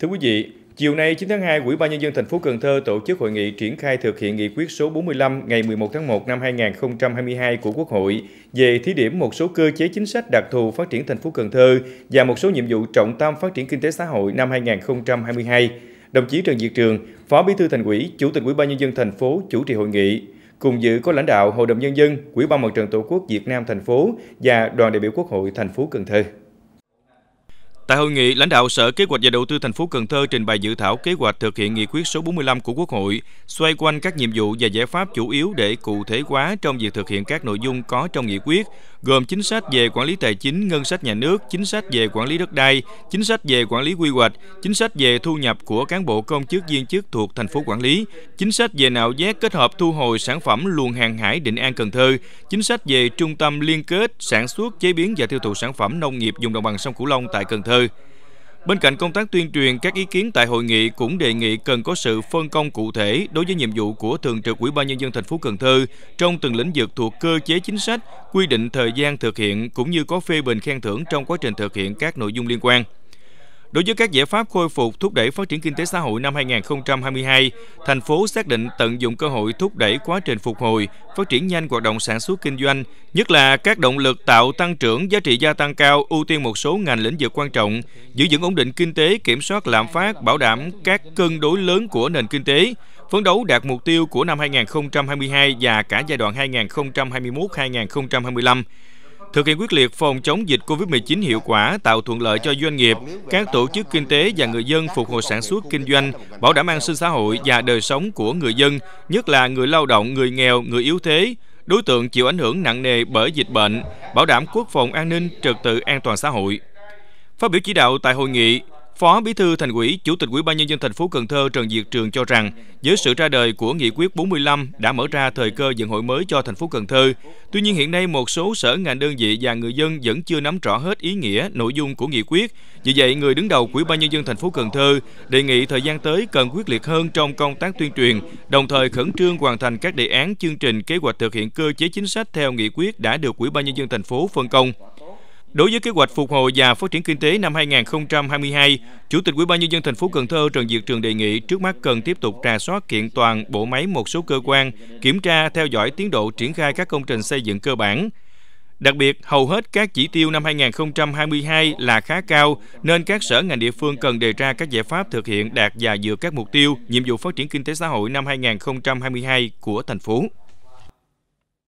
Thưa quý vị, chiều nay 9 tháng 2, Ủy ban nhân dân thành phố Cần Thơ tổ chức hội nghị triển khai thực hiện nghị quyết số 45 ngày 11 tháng 1 năm 2022 của Quốc hội về thí điểm một số cơ chế chính sách đặc thù phát triển thành phố Cần Thơ và một số nhiệm vụ trọng tâm phát triển kinh tế xã hội năm 2022. Đồng chí Trần Diệt Trường, Phó Bí thư Thành ủy, Chủ tịch Ủy ban nhân dân thành phố chủ trì hội nghị. Cùng dự có lãnh đạo Hội đồng nhân dân, Ủy ban Mặt trận Tổ quốc Việt Nam thành phố và đoàn đại biểu Quốc hội thành phố Cần Thơ. Tại hội nghị, lãnh đạo Sở Kế hoạch và Đầu tư thành phố Cần Thơ trình bày dự thảo kế hoạch thực hiện nghị quyết số 45 của Quốc hội xoay quanh các nhiệm vụ và giải pháp chủ yếu để cụ thể hóa trong việc thực hiện các nội dung có trong nghị quyết, gồm chính sách về quản lý tài chính, ngân sách nhà nước, chính sách về quản lý đất đai, chính sách về quản lý quy hoạch, chính sách về thu nhập của cán bộ công chức viên chức thuộc thành phố quản lý, chính sách về nạo vét kết hợp thu hồi sản phẩm luồng hàng hải Định An Cần Thơ, chính sách về trung tâm liên kết sản xuất, chế biến và tiêu thụ sản phẩm nông nghiệp vùng đồng bằng sông Cửu Long tại Cần Thơ nơi. Bên cạnh công tác tuyên truyền, các ý kiến tại hội nghị cũng đề nghị cần có sự phân công cụ thể đối với nhiệm vụ của Thường trực Ủy ban nhân dân thành phố Cần Thơ trong từng lĩnh vực thuộc cơ chế chính sách, quy định thời gian thực hiện cũng như có phê bình khen thưởng trong quá trình thực hiện các nội dung liên quan. Đối với các giải pháp khôi phục thúc đẩy phát triển kinh tế xã hội năm 2022, thành phố xác định tận dụng cơ hội thúc đẩy quá trình phục hồi, phát triển nhanh hoạt động sản xuất kinh doanh, nhất là các động lực tạo tăng trưởng giá trị gia tăng cao ưu tiên một số ngành lĩnh vực quan trọng, giữ vững ổn định kinh tế, kiểm soát lạm phát, bảo đảm các cân đối lớn của nền kinh tế, phấn đấu đạt mục tiêu của năm 2022 và cả giai đoạn 2021-2025 Thực hiện quyết liệt phòng chống dịch COVID-19 hiệu quả tạo thuận lợi cho doanh nghiệp, các tổ chức kinh tế và người dân phục hồi sản xuất kinh doanh, bảo đảm an sinh xã hội và đời sống của người dân, nhất là người lao động, người nghèo, người yếu thế, đối tượng chịu ảnh hưởng nặng nề bởi dịch bệnh, bảo đảm quốc phòng an ninh, trật tự an toàn xã hội. Phát biểu chỉ đạo tại hội nghị, Phó Bí thư Thành ủy, Chủ tịch Ủy ban nhân dân thành phố Cần Thơ Trần Diệt Trường cho rằng, với sự ra đời của nghị quyết 45 đã mở ra thời cơ vận hội mới cho thành phố Cần Thơ. Tuy nhiên hiện nay một số sở ngành đơn vị và người dân vẫn chưa nắm rõ hết ý nghĩa, nội dung của nghị quyết. Vì vậy, người đứng đầu Ủy ban nhân dân thành phố Cần Thơ đề nghị thời gian tới cần quyết liệt hơn trong công tác tuyên truyền, đồng thời khẩn trương hoàn thành các đề án, chương trình, kế hoạch thực hiện cơ chế chính sách theo nghị quyết đã được Ủy ban nhân dân thành phố phân công. Đối với kế hoạch phục hồi và phát triển kinh tế năm 2022, Chủ tịch Ủy ban nhân dân thành phố Cần Thơ Trần Diệt Trường đề nghị trước mắt cần tiếp tục trà soát kiện toàn bộ máy một số cơ quan, kiểm tra theo dõi tiến độ triển khai các công trình xây dựng cơ bản. Đặc biệt, hầu hết các chỉ tiêu năm 2022 là khá cao nên các sở ngành địa phương cần đề ra các giải pháp thực hiện đạt và vượt các mục tiêu, nhiệm vụ phát triển kinh tế xã hội năm 2022 của thành phố.